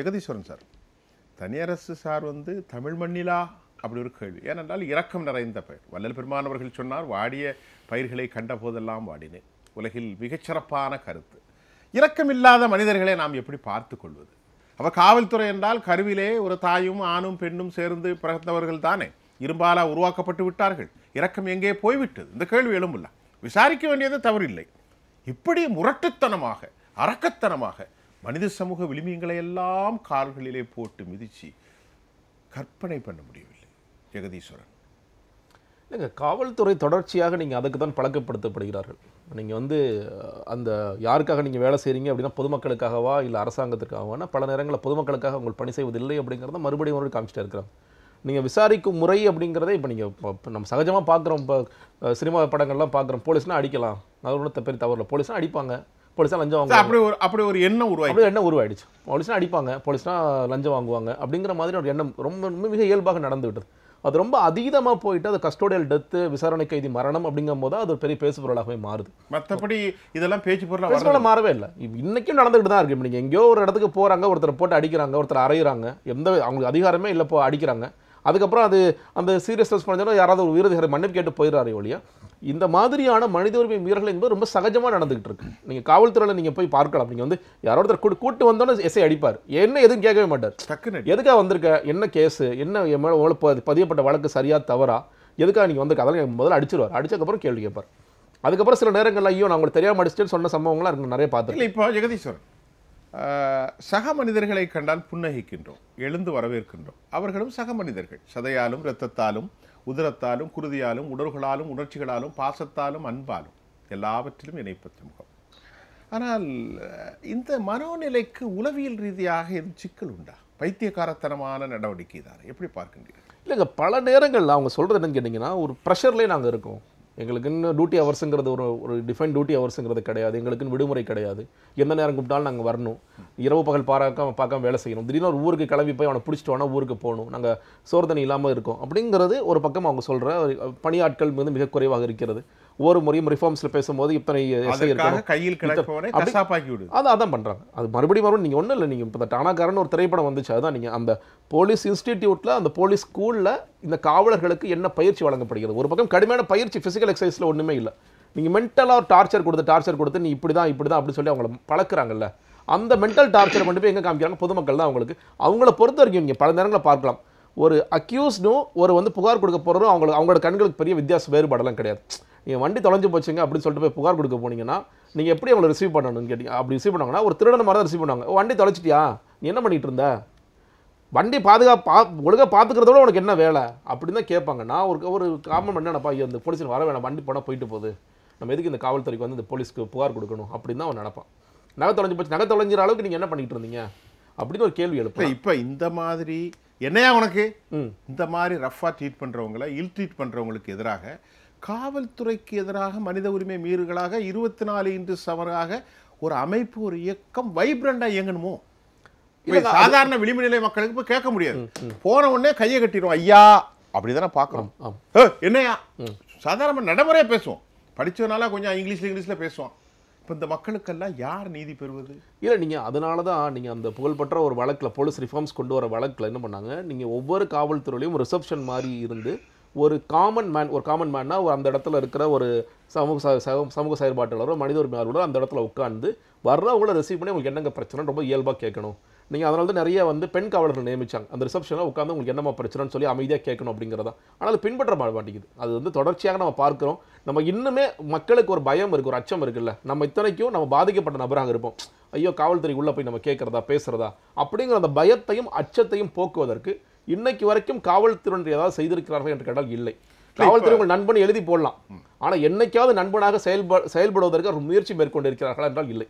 Jegatheeswaran sir தனியரசு sir வந்து தமிழ் மண்ணிலா அப்படி ஒரு கேள்வி ஏனென்றால் இரக்கம் நிறைந்த பயிர் வல்லல் பெருமானவர்கள் சொன்னார் வாடிய பயிர்களை கண்ட போதெல்லாம் வாடினேன் உலகில் மிகச்சிறப்பான கருத்து இரக்கமில்லாத மனிதர்களை நாம் எப்படி பார்த்து கொள்வது அப்போ காவல்துறை என்றால் கருவிலே ஒரு தாயும் ஆணும் பெண்ணும் சேர்ந்து பிறந்தவர்கள் தானே இரும்பாலா உருவாக்கப்பட்டு விட்டார்கள் இரக்கம் எங்கே போய்விட்டது இந்த கேள்வி எழும்புல விசாரிக்க வேண்டியது தவறில்லை இப்படி முரட்டுத்தனமாக அரக்கத்தனமாக மனித சமூக விளிமியங்களை எல்லாம் கால்களிலே போட்டு மிதித்து கற்பனை பண்ண முடியவில்லை ஜெகதீஸ்வரன் இல்லைங்க காவல்துறை தொடர்ச்சியாக நீங்கள் அதுக்கு தான் பழக்கப்படுத்தப்படுகிறார்கள் நீங்கள் வந்து அந்த யாருக்காக நீங்கள் வேலை செய்கிறீங்க அப்படின்னா பொதுமக்களுக்காகவா இல்லை அரசாங்கத்துக்காகவானா பல நேரங்களில் பொதுமக்களுக்காக உங்கள் பணி செய்வது இல்லை அப்படிங்கிறத மறுபடியும் ஒரு காமிச்சிட்டே இருக்கிறாங்க நீங்கள் விசாரிக்கும் முறை அப்படிங்கிறதே இப்போ நீங்கள் இப்போ நம்ம சகஜமாக பார்க்குறோம் இப்போ சினிமா படங்கள்லாம் பார்க்குறோம் போலீஸ்னால் அடிக்கலாம் அது ஒன்றும் பெரிய தவறில்லை போலீஸ்னால் அடிப்பாங்க போலீஸாக லஞ்சம் வாங்குவாங்க அப்படி ஒரு அப்படி ஒரு எண்ணம் உருவாய் அப்படி எண்ணம் உருவாயிடுச்சு போலீஸ்னால் அடிப்பாங்க போலீஸ்னால் லஞ்சம் வாங்குவாங்க அப்படிங்கிற மாதிரி ஒரு எண்ணம் ரொம்ப மிக இயல்பாக நடந்து அது ரொம்ப அதீதமாக போயிட்டு அது கஸ்டோடியல் டெத்து விசாரணை கைதி மரணம் அப்படிங்கும் போது அது ஒரு பெரிய பேசு பொருளாகவே மாறுது மற்றபடி இதெல்லாம் பேச்சு பொருளாக மாறவே இல்லை இன்னைக்கும் நடந்துகிட்டு தான் இருக்கு நீங்கள் எங்கேயோ ஒரு இடத்துக்கு போகிறாங்க ஒருத்தர் போட்டு அடிக்கிறாங்க ஒருத்தர் அறையிறாங்க எந்த அவங்களுக்கு அதிகாரமே இல்லை போ அடிக்கிறாங்க அதுக்கப்புறம் அது அந்த சீரியஸ் டெஸ்ட் பண்ணாலும் யாராவது ஒரு வீரதிகாரி மன்னிப்பு கேட்டு போயிடுறாரு ஒழியா இந்த மாதிரியான மனித உரிமை மீறல்கள் என்பது ரொம்ப சகஜமாக நடந்துகிட்டு இருக்கு நீங்கள் காவல்துறையில் நீங்கள் போய் பார்க்கலாம் நீங்கள் வந்து யாரோ ஒருத்தர் கூட்டு கூட்டு வந்தோன்னு எஸ்ஐ அடிப்பார் என்ன எதுவும் கேட்கவே மாட்டார் டக்குன்னு எதுக்காக வந்திருக்க என்ன கேஸு என்ன என் மேலே உங்களுக்கு பதியப்பட்ட வழக்கு சரியாக தவறா எதுக்காக நீங்கள் வந்திருக்க அதெல்லாம் முதல்ல அடிச்சிருவார் அடிச்சதுக்கப்புறம் கேள்வி கேட்பார் அதுக்கப்புறம் சில நேரங்களில் ஐயோ நான் உங்களுக்கு தெரியாமல் அடிச்சிட்டேன்னு சொன்ன சம்பவங்களாக இருக்கு நிறைய பார்த்து இப்போ ஜெகதீஸ்வர் சக மனிதர்களை கண்டால் புன்னகிக்கின்றோம் எழுந்து வரவேற்கின்றோம் அவர்களும் சக மனிதர்கள் சதையாலும் இரத்தத்தாலும் உதிரத்தாலும் குருதியாலும் உணர்வுகளாலும் உணர்ச்சிகளாலும் பாசத்தாலும் அன்பாலும் எல்லாவற்றிலும் இணைப்பற்ற முகம் ஆனால் இந்த மனோநிலைக்கு உளவியல் ரீதியாக எதுவும் சிக்கல் உண்டா வைத்தியகாரத்தனமான நடவடிக்கை தானே எப்படி பார்க்கின்றீர்கள் இல்லைங்க பல நேரங்கள் அவங்க சொல்கிறது என்னன்னு கேட்டிங்கன்னா ஒரு ப்ரெஷர்லேயே நாங்கள் இருக்கோம் எங்களுக்குன்னு டியூட்டி அவர்ஸுங்கிறது ஒரு ஒரு டிஃபைன் டியூட்டி அவர்ஸுங்கிறது கிடையாது எங்களுக்குன்னு விடுமுறை கிடையாது எந்த நேரம் கூப்பிட்டாலும் நாங்கள் வரணும் இரவு பகல் பார்க்காம பார்க்காம வேலை செய்யணும் திடீர்னு ஒரு ஊருக்கு கிளம்பி போய் அவனை வேணா ஊருக்கு போகணும் நாங்கள் சோர்தனை இல்லாமல் இருக்கோம் அப்படிங்கிறது ஒரு பக்கம் அவங்க சொல்கிற பணியாட்கள் வந்து மிக குறைவாக இருக்கிறது ஒரு முறையும் ரிஃபார்ம்ஸில் பேசும்போது இத்தனை எஸ்ஐ இருக்காங்க கையில் அது அதான் பண்ணுறாங்க அது மறுபடியும் மறுபடியும் நீங்கள் ஒன்றும் இல்லை நீங்கள் இப்போ டானாக்காரன் ஒரு திரைப்படம் வந்துச்சு அதுதான் நீங்கள் அந்த போலீஸ் இன்ஸ்டிடியூட்டில் அந்த போலீஸ் ஸ்கூலில் இந்த காவலர்களுக்கு என்ன பயிற்சி வழங்கப்படுகிறது ஒரு பக்கம் கடுமையான பயிற்சி ஃபிசிக்கல் எக்ஸசைஸில் ஒன்றுமே இல்லை நீங்கள் மென்டலாக டார்ச்சர் கொடுத்து டார்ச்சர் கொடுத்து நீ இப்படி தான் இப்படி தான் அப்படின்னு சொல்லி அவங்கள பழக்கிறாங்கல்ல அந்த மென்டல் டார்ச்சர் கொண்டு போய் எங்கே காமிக்கிறாங்க பொதுமக்கள் தான் அவங்களுக்கு அவங்கள பொறுத்த வரைக்கும் இங்கே பல நேரங்களில் பார்க்கலாம் ஒரு அக்யூஸ்டும் ஒரு வந்து புகார் கொடுக்க போகிறதும் அவங்களுக்கு அவங்களோட கண்களுக்கு பெரிய வித்தியாச வேறுபாடெல்லாம் கிடையாது நீங்கள் வண்டி தொலைஞ்சு போச்சுங்க அப்படின்னு சொல்லிட்டு போய் புகார் கொடுக்க போனீங்கன்னா நீங்கள் எப்படி அவங்களை ரிசீவ் பண்ணணும்னு கேட்டிங்க அப்படி ரிசீவ் பண்ணாங்கன்னா ஒரு திருடன் மாதிரி ரிசீவ் பண்ணுவாங்க வண்டி தொலைச்சிட்டியா நீ என்ன பண்ணிகிட்டு இருந்த வண்டி பாதுகாப்பு பா ஒழுங்காக பார்த்துக்கிறதோட உனக்கு என்ன வேலை அப்படின்னு தான் கேட்பாங்க நான் ஒரு ஒரு காமன் என்னப்பா இந்த போலீஸ் வர வேணாம் வண்டி போனால் போயிட்டு போகுது நம்ம எதுக்கு இந்த காவல்துறைக்கு வந்து இந்த போலீஸ்க்கு புகார் கொடுக்கணும் அப்படின்னு தான் அவன் நினப்பான் நகை தொலைஞ்சு போச்சு நகை தொலைஞ்சிற அளவுக்கு நீங்கள் என்ன பண்ணிகிட்டு இருந்தீங்க அப்படின்னு ஒரு கேள்வி எழுப்ப இப்போ இந்த மாதிரி என்னையா உனக்கு இந்த மாதிரி ரஃப்பாக ட்ரீட் பண்ணுறவங்கள இல் ட்ரீட் பண்ணுறவங்களுக்கு எதிராக காவல்துறைக்கு எதிராக மனித உரிமை மீறுகளாக இருபத்தி நாலு இன்று சவராக ஒரு அமைப்பு ஒரு இயக்கம் வைப்ரண்டா இயங்கணுமோ சாதாரண விளிம்பு நிலை மக்களுக்கு இப்போ கேட்க முடியாது போன உடனே கையை கட்டிடும் ஐயா அப்படிதானே பார்க்குறோம் என்னையா சாதாரண நடைமுறையாக பேசுவோம் படிச்சதுனால கொஞ்சம் இங்கிலீஷ்ல இங்கிலீஷில் பேசுவோம் இப்போ இந்த மக்களுக்கெல்லாம் யார் நீதி பெறுவது இல்லை நீங்கள் அதனால தான் நீங்கள் அந்த புகழ்பெற்ற ஒரு வழக்கில் போலீஸ் ரிஃபார்ம்ஸ் கொண்டு வர வழக்கில் என்ன பண்ணாங்க நீங்கள் ஒவ்வொரு காவல்துறையிலையும் ரிசப்ஷன் மாதிரி இருந்து ஒரு காமன் மேன் ஒரு காமன் மேன்னா அந்த இடத்துல இருக்கிற ஒரு சமூக சமூக செயல்பாட்டாளரோ மனித உரிமையாளரோ அந்த இடத்துல உட்காந்து வர்றவங்கள ரிசீவ் பண்ணி உங்களுக்கு என்னங்க பிரச்சனை ரொம்ப இயல்பாக கேட்கணும் நீங்கள் அதனால தான் நிறைய வந்து பெண் காவலர்கள் நியமிச்சாங்க அந்த ரிசப்ஷனில் உட்காந்து உங்களுக்கு என்னமா பிரச்சனைன்னு சொல்லி அமைதியாக கேட்கணும் அப்படிங்கிறதா ஆனால் அது பின்பற்ற மாட்டேங்குது அது வந்து தொடர்ச்சியாக நம்ம பார்க்குறோம் நம்ம இன்னுமே மக்களுக்கு ஒரு பயம் இருக்குது ஒரு அச்சம் இருக்குல்ல நம்ம இத்தனைக்கும் நம்ம பாதிக்கப்பட்ட நபராக இருப்போம் ஐயோ காவல்துறை உள்ளே போய் நம்ம கேட்குறதா பேசுகிறதா அப்படிங்கிற அந்த பயத்தையும் அச்சத்தையும் போக்குவதற்கு இன்னைக்கு வரைக்கும் காவல்துறை ஏதாவது செய்திருக்கிறார்கள் என்று கேட்டால் இல்லை காவல்துறை உங்கள் நண்பன் எழுதி போடலாம் ஆனால் என்னைக்காவது நண்பனாக செயல்ப செயல்படுவதற்கு முயற்சி மேற்கொண்டிருக்கிறார்களா என்றால் இல்லை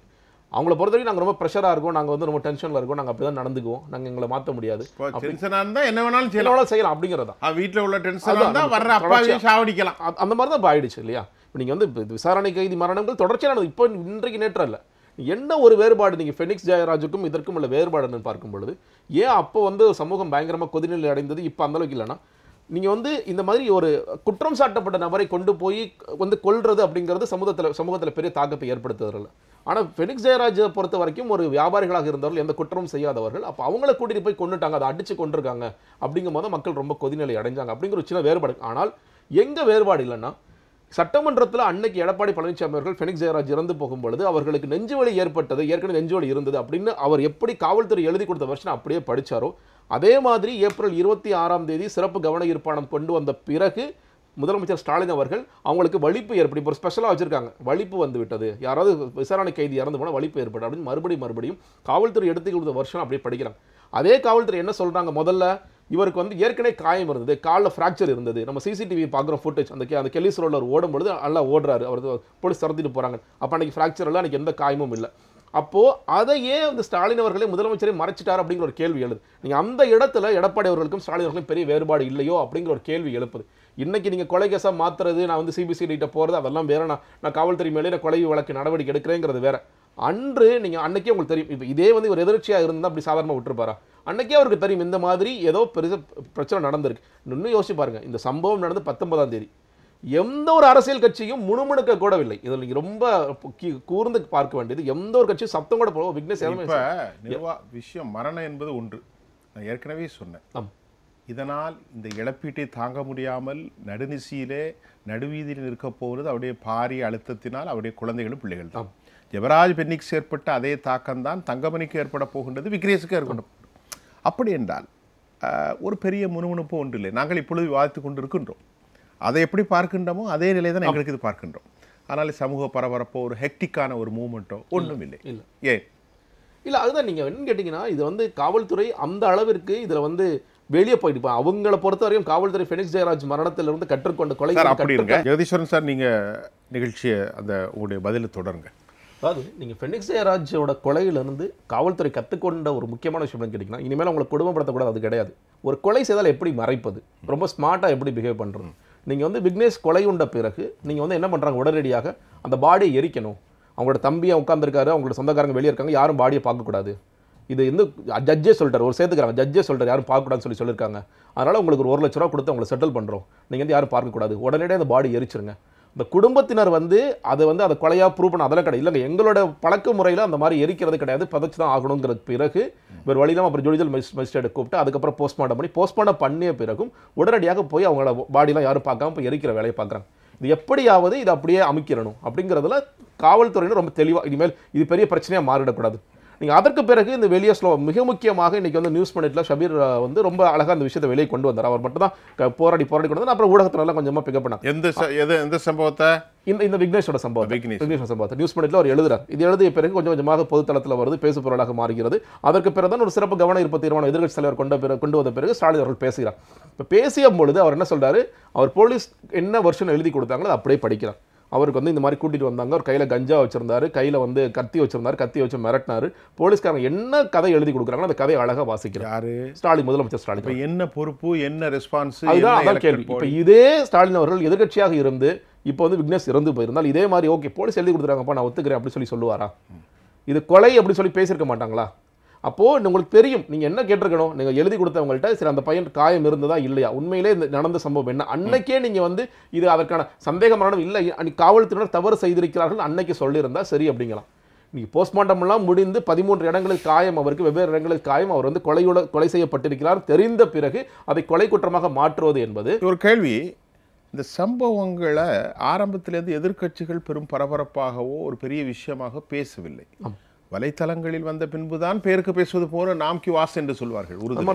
அவங்கள பொறுத்த வரைக்கும் நாங்கள் ரொம்ப ப்ரெஷராக இருக்கோம் நாங்கள் வந்து ரொம்ப டென்ஷனில் இருக்கோம் நாங்கள் அப்படி தான் நடந்துக்குவோம் நாங்கள் எங்களை மாற்ற முடியாது என்ன வேணாலும் என்ன வேணாலும் செய்யலாம் அப்படிங்கிறதா வீட்டில் உள்ள டென்ஷன் இருந்தால் வர்ற அப்பாவையும் சாவடிக்கலாம் அந்த மாதிரி தான் இப்போ ஆயிடுச்சு இல்லையா இப்போ நீங்கள் வந்து விசாரணை கைதி மரணங்கள் தொடர்ச்சியாக இப்போ இன்றைக்கு நேற்று இல்லை என்ன ஒரு வேறுபாடு நீங்கள் ஃபெனிக்ஸ் ஜெயராஜுக்கும் இதற்கும் உள்ள வேறுபாடுன்னு பார்க்கும் பொழுது ஏன் அப்போ வந்து சமூகம் பயங்கரமாக கொதிநிலை அடைந்தது இப்போ அந்தளவுக்கு இல்லைன்னா நீங்கள் வந்து இந்த மாதிரி ஒரு குற்றம் சாட்டப்பட்ட நபரை கொண்டு போய் வந்து கொள்வது அப்படிங்கிறது சமூகத்தில் சமூகத்தில் பெரிய தாக்கத்தை ஏற்படுத்துறதில்ல ஆனால் ஃபெனிக்ஸ் ஜெயராஜை பொறுத்த வரைக்கும் ஒரு வியாபாரிகளாக இருந்தவர்கள் எந்த குற்றமும் செய்யாதவர்கள் அப்போ அவங்கள கூட்டிகிட்டு போய் கொண்டுட்டாங்க அதை அடித்து கொண்டிருக்காங்க அப்படிங்கும் மக்கள் ரொம்ப கொதிநிலை அடைஞ்சாங்க அப்படிங்கிற ஒரு சின்ன வேறுபாடு ஆனால் எங்கே வேறுபாடு இல்லைன்னா சட்டமன்றத்தில் அன்னைக்கு எடப்பாடி பழனிசாமி அவர்கள் ஃபெனிக்ஸ் ஜெயராஜ் இறந்து போகும்பொழுது அவர்களுக்கு நெஞ்சுவலி ஏற்பட்டது ஏற்கனவே நெஞ்சுவலி இருந்தது அப்படின்னு அவர் எப்படி காவல்துறை எழுதி கொடுத்த வருஷம் அப்படியே படித்தாரோ அதே மாதிரி ஏப்ரல் இருபத்தி ஆறாம் தேதி சிறப்பு கவன ஈர்ப்பானம் கொண்டு வந்த பிறகு முதலமைச்சர் ஸ்டாலின் அவர்கள் அவங்களுக்கு வலிப்பு ஏற்படும் இப்போ ஒரு ஸ்பெஷலாக வச்சுருக்காங்க வலிப்பு வந்து விட்டது யாராவது விசாரணை கைதி இறந்து போனால் வலிப்பு ஏற்படும் அப்படின்னு மறுபடியும் மறுபடியும் காவல்துறை எடுத்து கொடுத்த வருஷம் அப்படியே படிக்கிறாங்க அதே காவல்துறை என்ன சொல்கிறாங்க முதல்ல இவருக்கு வந்து ஏற்கனவே காயம் இருந்தது காலில் ஃப்ராக்சர் இருந்தது நம்ம சிசிடிவி பார்க்குற ஃபுட்டேஜ் அந்த அந்த கெல்லிஸ் ரோலர் ஓடும்பொழுது நல்லா ஓடுறாரு அவர் போலீஸ் திறந்துட்டு போகிறாங்க அப்போ அன்றைக்கி ஃப்ராக்சர் இல்லை அன்றைக்கி எந்த காயமும் இல்லை அப்போது அதையே அந்த ஸ்டாலின் அவர்களே முதலமைச்சரை மறைச்சிட்டார் அப்படிங்கிற ஒரு கேள்வி எழுது நீங்கள் அந்த இடத்துல எடப்பாடி அவர்களுக்கும் ஸ்டாலின் அவர்களும் பெரிய வேறுபாடு இல்லையோ அப்படிங்கிற ஒரு கேள்வி எழுப்புது இன்றைக்கி நீங்கள் கொலை கேசாக மாற்றுறது நான் வந்து சிபிசிடிகிட்ட போகிறது அதெல்லாம் வேறு நான் நான் காவல்துறை மேலே நான் கொலை வழக்கு நடவடிக்கை எடுக்கிறேங்கிறது வேறு அன்று நீங்கள் அன்னைக்கே உங்களுக்கு தெரியும் இப்போ இதே வந்து ஒரு எதிர்ச்சியாக இருந்தால் அப்படி சாதாரணமாக விட்டுருப்பாரா அன்னைக்கே அவருக்கு தெரியும் இந்த மாதிரி ஏதோ பெருசு பிரச்சனை நடந்திருக்கு இன்னும் யோசிச்சு பாருங்கள் இந்த சம்பவம் நடந்து பத்தொன்பதாம் தேதி எந்த ஒரு அரசியல் கட்சியும் முணுமுணுக்க கூடவில்லை இதில் நீங்கள் ரொம்ப கூர்ந்து பார்க்க வேண்டியது எந்த ஒரு கட்சியும் சப்தம் கூட போகும் விக்னேஷ் விஷயம் மரணம் என்பது ஒன்று நான் ஏற்கனவே சொன்னேன் இதனால் இந்த இழப்பீட்டை தாங்க முடியாமல் நடுநிசியிலே நடுவீதியில் இருக்க போகிறது அவருடைய பாரிய அழுத்தத்தினால் அவருடைய குழந்தைகளும் பிள்ளைகள் தான் ஜெபராஜ் பென்னிக்ஸ் ஏற்பட்ட அதே தாக்கம்தான் தங்கமணிக்கு ஏற்பட போகின்றது விக்னேஷுக்கு ஏற்பட அப்படி என்றால் ஒரு பெரிய முணுமுணுப்பு ஒன்று இல்லை நாங்கள் இப்பொழுது விவாதித்து கொண்டிருக்கின்றோம் அதை எப்படி பார்க்கின்றோமோ அதே நிலை தான் எங்களுக்கு இது பார்க்கின்றோம் ஆனால் சமூக பரபரப்போ ஒரு ஹெக்டிக்கான ஒரு மூமெண்ட்டோ ஒன்றும் இல்லை இல்லை ஏன் இல்லை அதுதான் நீங்கள் என்னன்னு கேட்டிங்கன்னா இது வந்து காவல்துறை அந்த அளவிற்கு இதில் வந்து வெளியே போயிட்டு இப்போ அவங்கள பொறுத்த வரைக்கும் காவல்துறை ஃபெனிக்ஸ் ஜெயராஜ் மரணத்திலிருந்து கற்றுக்கொண்ட கொலை அப்படி இருக்க ஜெகதீஸ்வரன் சார் நீங்கள் நிகழ்ச்சியை அந்த உங்களுடைய பதிலை தொடருங்க அதாவது நீங்கள் ஃபெனிக்ஸ் ஜெயராஜோட கொலையிலேருந்து காவல்துறை கற்றுக்கொண்ட ஒரு முக்கியமான விஷயம் கேட்டிங்கன்னா இனிமேல் அவங்களை குடும்பப்படுத்தக்கூடாது அது கிடையாது ஒரு கொலை செய்தால் எப்படி மறைப்பது ரொம்ப ஸ்மார்ட்டாக எப்படி பிஹேவ் பண்ணுறது நீங்கள் வந்து விக்னேஷ் கொலை உண்ட பிறகு நீங்கள் வந்து என்ன பண்ணுறாங்க உடனடியாக அந்த பாடியை எரிக்கணும் அவங்களோட தம்பியை உட்காந்துருக்காரு அவங்களோட சொந்தக்காரங்க வெளியே இருக்காங்க யாரும் பாடியை பார்க்கக்கூடாது இது வந்து ஜட்ஜே சொல்கிறார் ஒரு சேர்த்துக்கிறாங்க ஜட்ஜே சொல்கிறார் யாரும் பார்க்கக்கூடாதுன்னு சொல்லி சொல்லியிருக்காங்க அதனால் உங்களுக்கு ஒரு ஒரு லட்ச ரூபா கொடுத்து அவங்களை செட்டில் பண்ணுறோம் நீங்கள் வந்து யாரும் பார்க்கக்கூடாது உடனடியாக அந்த பாடி எரிச்சிருங்க இந்த குடும்பத்தினர் வந்து அதை வந்து அதை கொலையாக ப்ரூவ் பண்ண அதெல்லாம் கிடையாது இல்லைங்க எங்களோட பழக்க முறையில் அந்த மாதிரி எரிக்கிறது கிடையாது பதச்சு தான் ஆகணுங்கிற பிறகு வேறு வழியிலாம் அப்புறம் ஜுடிஜியல் மெஜிஸ்ட்ரேட்டை கூப்பிட்டு அதுக்கப்புறம் போஸ்ட்மார்ட்டம் பண்ணி போஸ்ட்மார்ட்டம் பண்ணிய பிறகும் உடனடியாக போய் அவங்களோட பாடிலாம் யாரும் பார்க்காம போய் எரிக்கிற வேலையை பார்க்குறாங்க இது எப்படியாவது இதை அப்படியே அமைக்கிறணும் அப்படிங்கிறதுல காவல்துறையினர் ரொம்ப தெளிவாக இனிமேல் இது பெரிய பிரச்சனையாக மாறிடக்கூடாது நீங்கள் அதற்கு பிறகு இந்த வெளியே ஸ்லோ மிக முக்கியமாக இன்றைக்கி வந்து நியூஸ் பண்ணிட்டில் ஷபீர் வந்து ரொம்ப அழகாக அந்த விஷயத்தை வெளியே கொண்டு வந்தார் அவர் மட்டும் தான் போராடி போராடி கொண்டு வந்து அப்புறம் ஊடகத்தினால கொஞ்சமாக பிக்கப் பண்ணார் எந்த எந்த சம்பவத்தை இந்த இந்த விக்னேஷோட சம்பவம் விக்னேஷ் சம்பவத்தை நியூஸ் பண்ணிட்டு அவர் எழுதுறார் இது எழுதிய பிறகு கொஞ்சம் கொஞ்சமாக பொதுத்தளத்தில் வருது பேசு பொருளாக மாறுகிறது அதற்கு பிறகு தான் ஒரு சிறப்பு கவன இருப்பு தீர்மானம் எதிர்கட்சி தலைவர் கொண்ட பிறகு கொண்டு வந்த பிறகு ஸ்டாலின் அவர்கள் பேசுகிறார் இப்போ பேசிய பொழுது அவர் என்ன சொல்கிறார் அவர் போலீஸ் என்ன வருஷன் எழுதி கொடுத்தாங்களோ அப்படியே படிக்கிறார் அவருக்கு வந்து இந்த மாதிரி கூட்டிகிட்டு வந்தாங்க அவர் கையில் கஞ்சா வச்சிருந்தாரு கையில் வந்து கத்தி வச்சிருந்தாரு கத்தி வச்சு மிரட்டினார் போலீஸ்காரங்க என்ன கதை எழுதி கொடுக்குறாங்களோ அந்த கதையை அழகாக வாசிக்கிறார் ஸ்டாலின் முதலமைச்சர் ஸ்டாலின் என்ன பொறுப்பு என்ன ரெஸ்பான்ஸ் அதுதான் கேள்வி இப்போ இதே ஸ்டாலின் அவர்கள் எதிர்கட்சியாக இருந்து இப்போ வந்து விக்னேஷ் இறந்து போயிருந்தால் இதே மாதிரி ஓகே போலீஸ் எழுதி கொடுத்துறாங்கப்பா நான் ஒத்துக்கிறேன் அப்படின்னு சொல்லி சொல்லுவாரா இது கொலை அப்படின்னு சொல்லி பேசியிருக்க மாட்டாங்களா அப்போது உங்களுக்கு தெரியும் நீங்கள் என்ன கேட்டிருக்கணும் நீங்கள் எழுதி கொடுத்தவங்கள்ட்ட சரி அந்த பையன் காயம் இருந்ததா இல்லையா உண்மையிலே இந்த நடந்த சம்பவம் என்ன அன்னைக்கே நீங்கள் வந்து இது அதற்கான சந்தேகமான இல்லை காவல்துறையினர் தவறு செய்திருக்கிறார்கள் அன்னைக்கு சொல்லியிருந்தால் சரி அப்படிங்கலாம் நீங்கள் போஸ்ட்மார்ட்டம்லாம் முடிந்து பதிமூன்று இடங்களில் காயம் அவருக்கு வெவ்வேறு இடங்களில் காயம் அவர் வந்து கொலையுட கொலை செய்யப்பட்டிருக்கிறார் தெரிந்த பிறகு அதை கொலை குற்றமாக மாற்றுவது என்பது ஒரு கேள்வி இந்த சம்பவங்களை ஆரம்பத்திலேருந்து எதிர்கட்சிகள் பெரும் பரபரப்பாகவோ ஒரு பெரிய விஷயமாக பேசவில்லை வலைத்தளங்களில் வந்த பின்புதான் பேருக்கு பேசுவது போல நாம் கி வாஸ் என்று சொல்வார்கள் உருது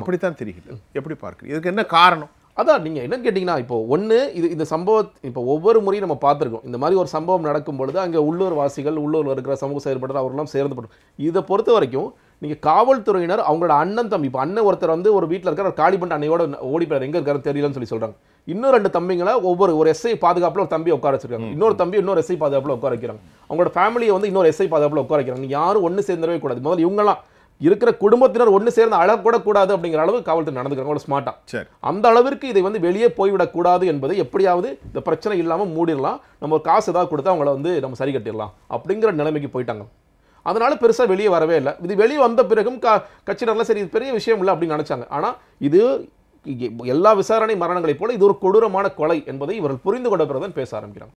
அப்படித்தான் தெரிகிறது எப்படி பார்க்குறீங்க இதுக்கு என்ன காரணம் அதான் நீங்கள் என்ன கேட்டிங்கன்னா இப்போ ஒன்று இது இந்த சம்பவத் இப்போ ஒவ்வொரு முறையும் நம்ம பார்த்துருக்கோம் இந்த மாதிரி ஒரு சம்பவம் நடக்கும் பொழுது அங்கே உள்ளூர் வாசிகள் உள்ளூர் இருக்கிற சமூக செயல்படுற அவர்கள்லாம் சேர்ந்துபடும் இதை பொறுத்த வரைக்கும் நீங்கள் காவல்துறையினர் அவங்களோட அண்ணன் தம்பி இப்போ அண்ணன் ஒருத்தர் வந்து ஒரு வீட்டில் இருக்கிற காலி பண்ணிட்டு அன்னையோட ஓடி போயிடாரு எங்கே இருக்காரு தெரியலன்னு சொல்லி சொல்கிறாங்க இன்னும் ரெண்டு தம்பிங்களை ஒவ்வொரு ஒரு எஸ்ஐ பாதுகாப்பில் ஒரு தம்பி உட்கார வச்சிருக்காங்க இன்னொரு தம்பி இன்னொரு எஸ்ஐ பாதுகாப்பில் உட்கார வைக்கிறாங்க அவங்களோட ஃபேமிலியை வந்து இன்னொரு எஸ்ஐ பாதுகாப்பில் உட்கார வைக்கிறாங்க யாரும் ஒன்று சேர்ந்தவே கூடாது முதல்ல இவங்கலாம் இருக்கிற குடும்பத்தினர் ஒன்று சேர்ந்து கூட கூடாது அப்படிங்கிற அளவு காவல்துறை நடந்துக்கிறாங்க ஒரு ஸ்மார்ட்டாக அந்த அளவிற்கு இதை வந்து வெளியே போய்விடக்கூடாது என்பது எப்படியாவது இந்த பிரச்சனை இல்லாமல் மூடிடலாம் நம்ம காசு ஏதாவது கொடுத்தா அவங்கள வந்து நம்ம சரி கட்டிடலாம் அப்படிங்கிற நிலைமைக்கு போயிட்டாங்க அதனால பெருசாக வெளியே வரவே இல்லை இது வெளியே வந்த பிறகும் க கட்சியினர்லாம் சரி இது பெரிய விஷயம் இல்லை அப்படின்னு நினச்சாங்க ஆனால் இது எல்லா விசாரணை மரணங்களைப் போல இது ஒரு கொடூரமான கொலை என்பதை இவர்கள் புரிந்து கொண்ட பிறகுதான் பேச ஆரம்பிக்கிறாங்க